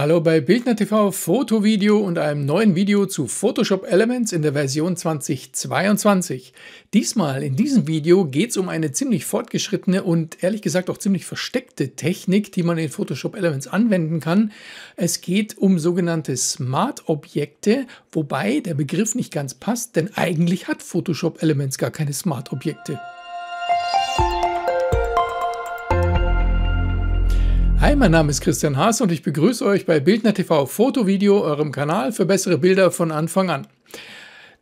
Hallo bei Bildner TV Foto, Video und einem neuen Video zu Photoshop Elements in der Version 2022. Diesmal in diesem Video geht es um eine ziemlich fortgeschrittene und ehrlich gesagt auch ziemlich versteckte Technik, die man in Photoshop Elements anwenden kann. Es geht um sogenannte Smart Objekte, wobei der Begriff nicht ganz passt, denn eigentlich hat Photoshop Elements gar keine Smart Objekte. Hi, mein Name ist Christian Haas und ich begrüße euch bei Bildner TV Foto eurem Kanal für bessere Bilder von Anfang an.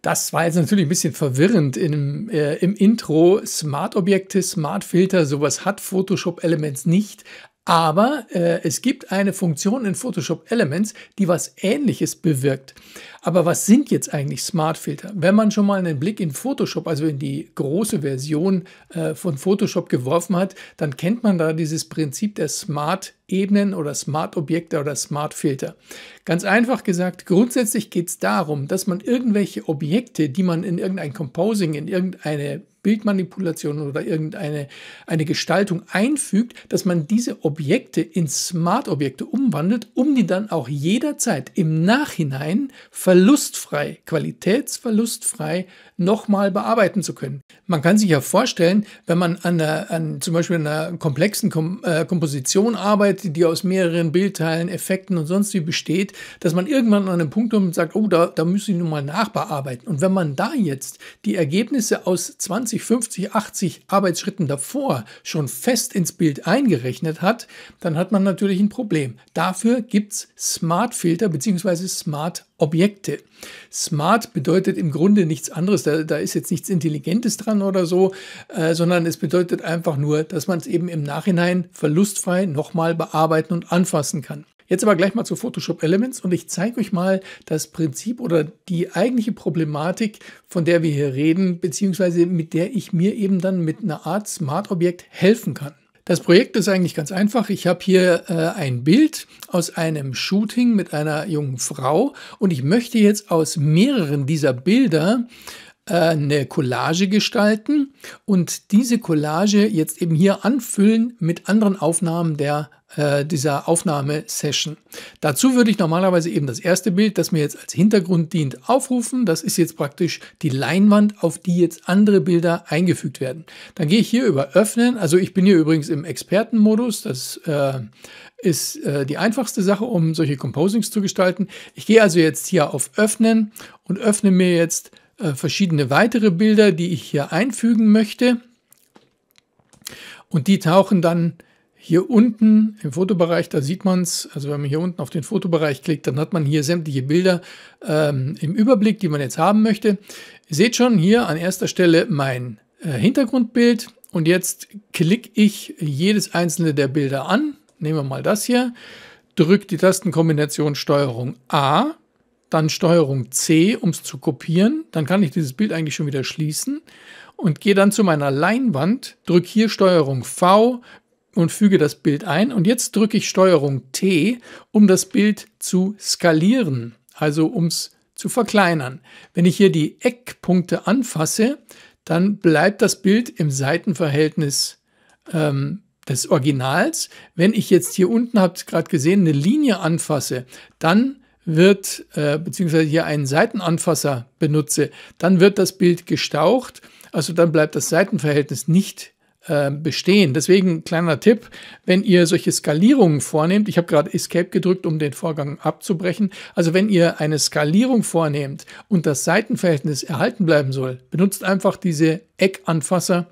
Das war jetzt natürlich ein bisschen verwirrend im, äh, im Intro. Smart Objekte, Smart Filter, sowas hat Photoshop Elements nicht, aber äh, es gibt eine Funktion in Photoshop Elements, die was ähnliches bewirkt. Aber was sind jetzt eigentlich Smart Filter? Wenn man schon mal einen Blick in Photoshop, also in die große Version äh, von Photoshop geworfen hat, dann kennt man da dieses Prinzip der Smart Ebenen oder Smart Objekte oder Smart Filter. Ganz einfach gesagt, grundsätzlich geht es darum, dass man irgendwelche Objekte, die man in irgendein Composing, in irgendeine Bildmanipulation oder irgendeine eine Gestaltung einfügt, dass man diese Objekte in Smart-Objekte umwandelt, um die dann auch jederzeit im Nachhinein verlustfrei, qualitätsverlustfrei nochmal bearbeiten zu können. Man kann sich ja vorstellen, wenn man an, der, an zum Beispiel einer komplexen Kom äh, Komposition arbeitet, die aus mehreren Bildteilen, Effekten und sonst wie besteht, dass man irgendwann an einem Punkt kommt und sagt, oh, da, da müssen ich nochmal nachbearbeiten. Und wenn man da jetzt die Ergebnisse aus 20 40, 50, 80 Arbeitsschritten davor schon fest ins Bild eingerechnet hat, dann hat man natürlich ein Problem. Dafür gibt es Smart-Filter bzw. Smart-Objekte. Smart bedeutet im Grunde nichts anderes, da, da ist jetzt nichts Intelligentes dran oder so, äh, sondern es bedeutet einfach nur, dass man es eben im Nachhinein verlustfrei nochmal bearbeiten und anfassen kann. Jetzt aber gleich mal zu Photoshop Elements und ich zeige euch mal das Prinzip oder die eigentliche Problematik, von der wir hier reden, beziehungsweise mit der ich mir eben dann mit einer Art Smart-Objekt helfen kann. Das Projekt ist eigentlich ganz einfach. Ich habe hier äh, ein Bild aus einem Shooting mit einer jungen Frau und ich möchte jetzt aus mehreren dieser Bilder äh, eine Collage gestalten und diese Collage jetzt eben hier anfüllen mit anderen Aufnahmen der äh, dieser Aufnahmesession. Dazu würde ich normalerweise eben das erste Bild, das mir jetzt als Hintergrund dient, aufrufen. Das ist jetzt praktisch die Leinwand, auf die jetzt andere Bilder eingefügt werden. Dann gehe ich hier über Öffnen. Also ich bin hier übrigens im Expertenmodus. Das äh, ist äh, die einfachste Sache, um solche Composings zu gestalten. Ich gehe also jetzt hier auf Öffnen und öffne mir jetzt äh, verschiedene weitere Bilder, die ich hier einfügen möchte. Und die tauchen dann hier unten im Fotobereich, da sieht man es, also wenn man hier unten auf den Fotobereich klickt, dann hat man hier sämtliche Bilder ähm, im Überblick, die man jetzt haben möchte. Ihr seht schon hier an erster Stelle mein äh, Hintergrundbild und jetzt klicke ich jedes einzelne der Bilder an. Nehmen wir mal das hier, drücke die Tastenkombination Steuerung A dann Steuerung C, um es zu kopieren. Dann kann ich dieses Bild eigentlich schon wieder schließen und gehe dann zu meiner Leinwand, drücke hier Steuerung V und füge das Bild ein. Und jetzt drücke ich Steuerung T, um das Bild zu skalieren, also um es zu verkleinern. Wenn ich hier die Eckpunkte anfasse, dann bleibt das Bild im Seitenverhältnis ähm, des Originals. Wenn ich jetzt hier unten, habt ihr gerade gesehen, eine Linie anfasse, dann wird, äh, beziehungsweise hier einen Seitenanfasser benutze, dann wird das Bild gestaucht, also dann bleibt das Seitenverhältnis nicht äh, bestehen. Deswegen kleiner Tipp, wenn ihr solche Skalierungen vornehmt, ich habe gerade Escape gedrückt, um den Vorgang abzubrechen, also wenn ihr eine Skalierung vornehmt und das Seitenverhältnis erhalten bleiben soll, benutzt einfach diese Eckanfasser,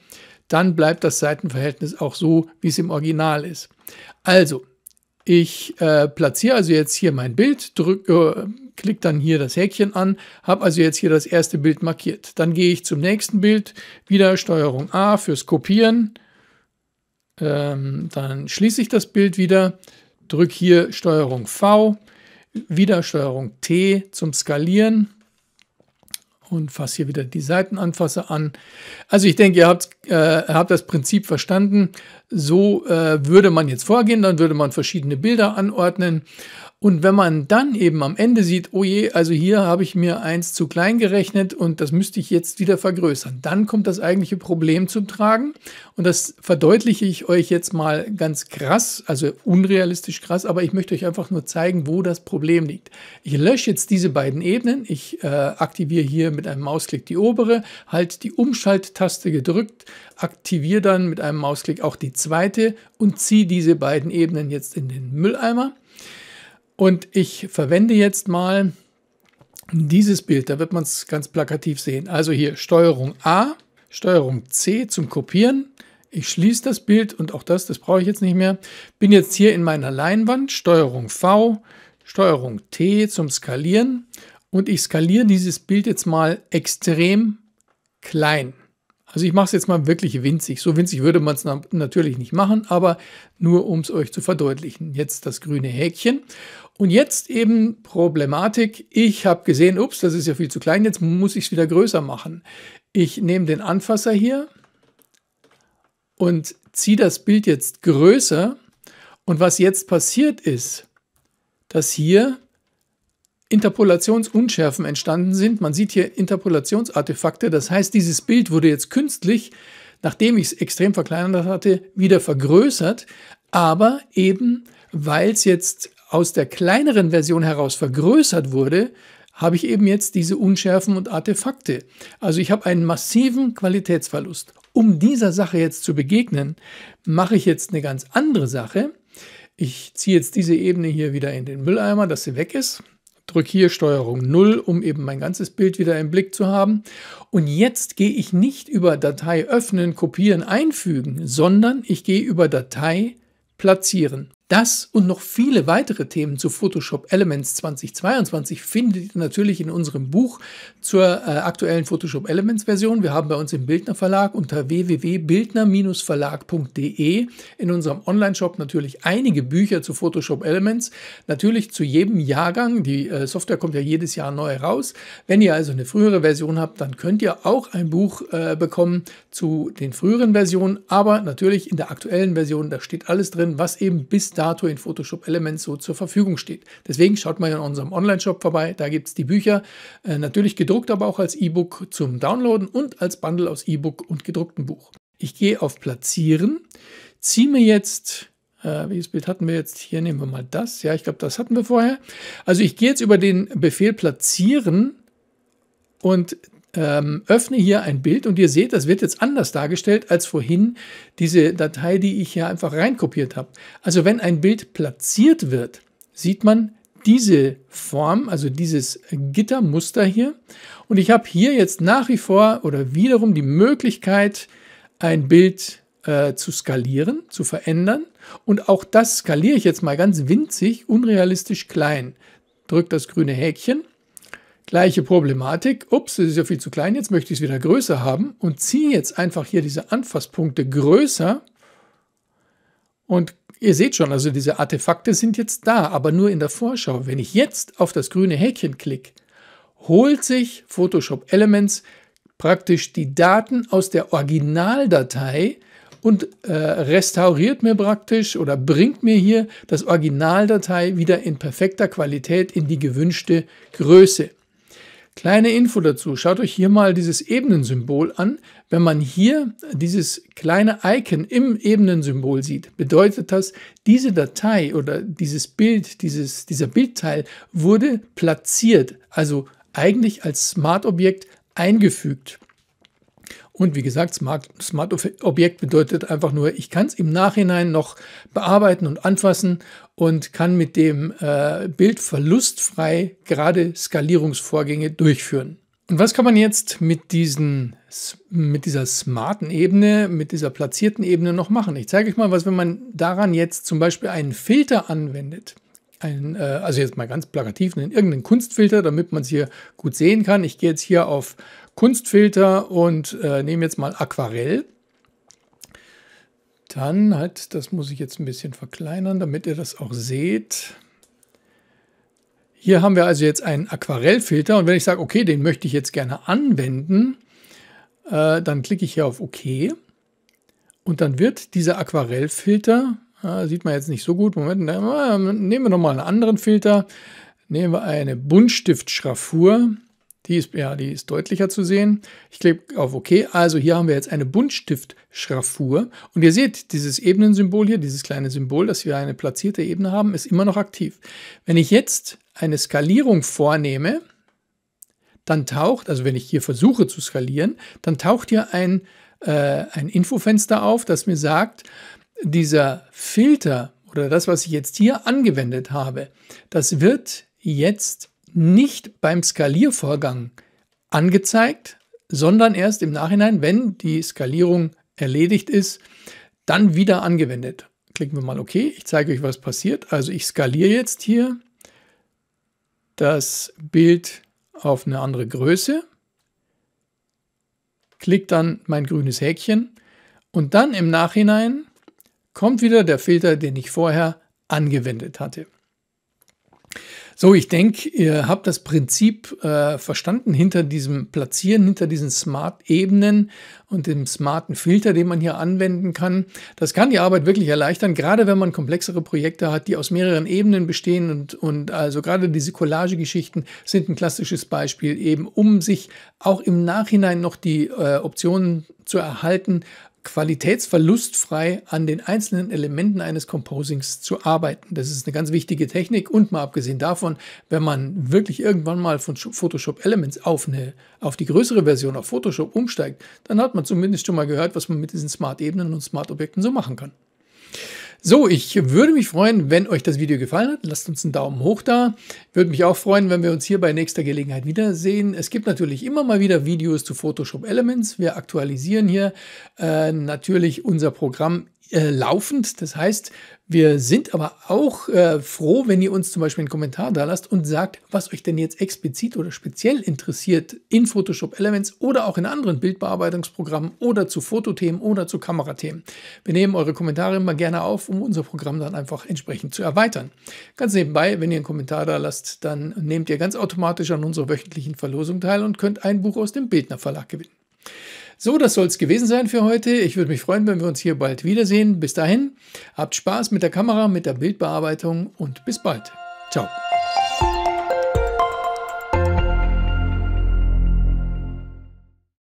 dann bleibt das Seitenverhältnis auch so, wie es im Original ist. Also, ich äh, platziere also jetzt hier mein Bild, drück, äh, klick dann hier das Häkchen an, habe also jetzt hier das erste Bild markiert. Dann gehe ich zum nächsten Bild, wieder Steuerung A fürs Kopieren. Ähm, dann schließe ich das Bild wieder, drücke hier Steuerung V, wieder Steuerung T zum Skalieren und fasse hier wieder die Seitenanfasser an. Also ich denke, ihr habt es äh, habe das Prinzip verstanden, so äh, würde man jetzt vorgehen, dann würde man verschiedene Bilder anordnen. Und wenn man dann eben am Ende sieht, oh je, also hier habe ich mir eins zu klein gerechnet und das müsste ich jetzt wieder vergrößern, dann kommt das eigentliche Problem zum Tragen. Und das verdeutliche ich euch jetzt mal ganz krass, also unrealistisch krass, aber ich möchte euch einfach nur zeigen, wo das Problem liegt. Ich lösche jetzt diese beiden Ebenen. Ich äh, aktiviere hier mit einem Mausklick die obere, halte die Umschalttaste gedrückt, aktiviere dann mit einem Mausklick auch die zweite und ziehe diese beiden Ebenen jetzt in den Mülleimer. Und ich verwende jetzt mal dieses Bild, da wird man es ganz plakativ sehen. Also hier Steuerung A, Steuerung C zum Kopieren. Ich schließe das Bild und auch das, das brauche ich jetzt nicht mehr. Bin jetzt hier in meiner Leinwand, Steuerung V, Steuerung T zum Skalieren und ich skaliere dieses Bild jetzt mal extrem klein. Also ich mache es jetzt mal wirklich winzig. So winzig würde man es natürlich nicht machen, aber nur um es euch zu verdeutlichen. Jetzt das grüne Häkchen. Und jetzt eben Problematik. Ich habe gesehen, ups, das ist ja viel zu klein, jetzt muss ich es wieder größer machen. Ich nehme den Anfasser hier und ziehe das Bild jetzt größer. Und was jetzt passiert ist, dass hier Interpolationsunschärfen entstanden sind. Man sieht hier Interpolationsartefakte. Das heißt, dieses Bild wurde jetzt künstlich, nachdem ich es extrem verkleinert hatte, wieder vergrößert. Aber eben, weil es jetzt aus der kleineren Version heraus vergrößert wurde, habe ich eben jetzt diese Unschärfen und Artefakte. Also ich habe einen massiven Qualitätsverlust. Um dieser Sache jetzt zu begegnen, mache ich jetzt eine ganz andere Sache. Ich ziehe jetzt diese Ebene hier wieder in den Mülleimer, dass sie weg ist drücke hier Steuerung 0, um eben mein ganzes Bild wieder im Blick zu haben. Und jetzt gehe ich nicht über Datei öffnen, kopieren, einfügen, sondern ich gehe über Datei platzieren. Das und noch viele weitere Themen zu Photoshop Elements 2022 findet ihr natürlich in unserem Buch zur äh, aktuellen Photoshop Elements Version. Wir haben bei uns im Bildner Verlag unter www.bildner-verlag.de in unserem Online-Shop natürlich einige Bücher zu Photoshop Elements. Natürlich zu jedem Jahrgang. Die äh, Software kommt ja jedes Jahr neu raus. Wenn ihr also eine frühere Version habt, dann könnt ihr auch ein Buch äh, bekommen zu den früheren Versionen. Aber natürlich in der aktuellen Version, da steht alles drin, was eben bis dato in Photoshop Elements so zur Verfügung steht. Deswegen schaut mal in unserem Online-Shop vorbei, da gibt es die Bücher, äh, natürlich gedruckt, aber auch als E-Book zum Downloaden und als Bundle aus E-Book und gedrucktem Buch. Ich gehe auf Platzieren, ziehe mir jetzt äh, welches Bild hatten wir jetzt? Hier nehmen wir mal das. Ja, ich glaube, das hatten wir vorher. Also ich gehe jetzt über den Befehl Platzieren und ähm, öffne hier ein Bild und ihr seht, das wird jetzt anders dargestellt als vorhin diese Datei, die ich hier einfach reinkopiert habe. Also wenn ein Bild platziert wird, sieht man diese Form, also dieses Gittermuster hier. Und ich habe hier jetzt nach wie vor oder wiederum die Möglichkeit, ein Bild äh, zu skalieren, zu verändern. Und auch das skaliere ich jetzt mal ganz winzig, unrealistisch klein. Drückt das grüne Häkchen Gleiche Problematik. Ups, das ist ja viel zu klein. Jetzt möchte ich es wieder größer haben und ziehe jetzt einfach hier diese Anfasspunkte größer. Und ihr seht schon, also diese Artefakte sind jetzt da, aber nur in der Vorschau. Wenn ich jetzt auf das grüne Häkchen klicke, holt sich Photoshop Elements praktisch die Daten aus der Originaldatei und äh, restauriert mir praktisch oder bringt mir hier das Originaldatei wieder in perfekter Qualität in die gewünschte Größe. Kleine Info dazu, schaut euch hier mal dieses Ebenensymbol an. Wenn man hier dieses kleine Icon im Ebenensymbol sieht, bedeutet das, diese Datei oder dieses Bild, dieses, dieser Bildteil wurde platziert, also eigentlich als Smart-Objekt eingefügt. Und wie gesagt, Smart, Smart Objekt bedeutet einfach nur, ich kann es im Nachhinein noch bearbeiten und anfassen und kann mit dem äh, Bild verlustfrei gerade Skalierungsvorgänge durchführen. Und was kann man jetzt mit, diesen, mit dieser smarten Ebene, mit dieser platzierten Ebene noch machen? Ich zeige euch mal, was, wenn man daran jetzt zum Beispiel einen Filter anwendet. Ein, äh, also jetzt mal ganz plakativ, einen, irgendeinen Kunstfilter, damit man es hier gut sehen kann. Ich gehe jetzt hier auf Kunstfilter und äh, nehme jetzt mal Aquarell. Dann hat, das muss ich jetzt ein bisschen verkleinern, damit ihr das auch seht. Hier haben wir also jetzt einen Aquarellfilter und wenn ich sage, okay, den möchte ich jetzt gerne anwenden, äh, dann klicke ich hier auf OK und dann wird dieser Aquarellfilter, äh, sieht man jetzt nicht so gut, Moment, äh, nehmen wir nochmal einen anderen Filter, nehmen wir eine Buntstiftschraffur die ist, ja, die ist deutlicher zu sehen. Ich klicke auf OK. Also hier haben wir jetzt eine Buntstiftschraffur. Und ihr seht, dieses Ebenensymbol hier, dieses kleine Symbol, dass wir eine platzierte Ebene haben, ist immer noch aktiv. Wenn ich jetzt eine Skalierung vornehme, dann taucht, also wenn ich hier versuche zu skalieren, dann taucht hier ein, äh, ein Infofenster auf, das mir sagt, dieser Filter oder das, was ich jetzt hier angewendet habe, das wird jetzt nicht beim Skaliervorgang angezeigt, sondern erst im Nachhinein, wenn die Skalierung erledigt ist, dann wieder angewendet. Klicken wir mal OK. Ich zeige euch, was passiert. Also ich skaliere jetzt hier das Bild auf eine andere Größe, klicke dann mein grünes Häkchen und dann im Nachhinein kommt wieder der Filter, den ich vorher angewendet hatte. So, ich denke, ihr habt das Prinzip äh, verstanden hinter diesem Platzieren, hinter diesen Smart-Ebenen und dem smarten Filter, den man hier anwenden kann. Das kann die Arbeit wirklich erleichtern, gerade wenn man komplexere Projekte hat, die aus mehreren Ebenen bestehen und, und also gerade diese Collage-Geschichten sind ein klassisches Beispiel eben, um sich auch im Nachhinein noch die äh, Optionen zu erhalten, qualitätsverlustfrei an den einzelnen Elementen eines Composings zu arbeiten. Das ist eine ganz wichtige Technik und mal abgesehen davon, wenn man wirklich irgendwann mal von Photoshop Elements auf, eine, auf die größere Version auf Photoshop umsteigt, dann hat man zumindest schon mal gehört, was man mit diesen Smart-Ebenen und Smart-Objekten so machen kann. So, ich würde mich freuen, wenn euch das Video gefallen hat. Lasst uns einen Daumen hoch da. Würde mich auch freuen, wenn wir uns hier bei nächster Gelegenheit wiedersehen. Es gibt natürlich immer mal wieder Videos zu Photoshop Elements. Wir aktualisieren hier äh, natürlich unser Programm äh, laufend. Das heißt, wir sind aber auch äh, froh, wenn ihr uns zum Beispiel einen Kommentar da lasst und sagt, was euch denn jetzt explizit oder speziell interessiert in Photoshop Elements oder auch in anderen Bildbearbeitungsprogrammen oder zu Fotothemen oder zu Kamerathemen. Wir nehmen eure Kommentare immer gerne auf, um unser Programm dann einfach entsprechend zu erweitern. Ganz nebenbei, wenn ihr einen Kommentar da lasst, dann nehmt ihr ganz automatisch an unserer wöchentlichen Verlosung teil und könnt ein Buch aus dem Bildner Verlag gewinnen. So, das soll es gewesen sein für heute. Ich würde mich freuen, wenn wir uns hier bald wiedersehen. Bis dahin, habt Spaß mit der Kamera, mit der Bildbearbeitung und bis bald. Ciao.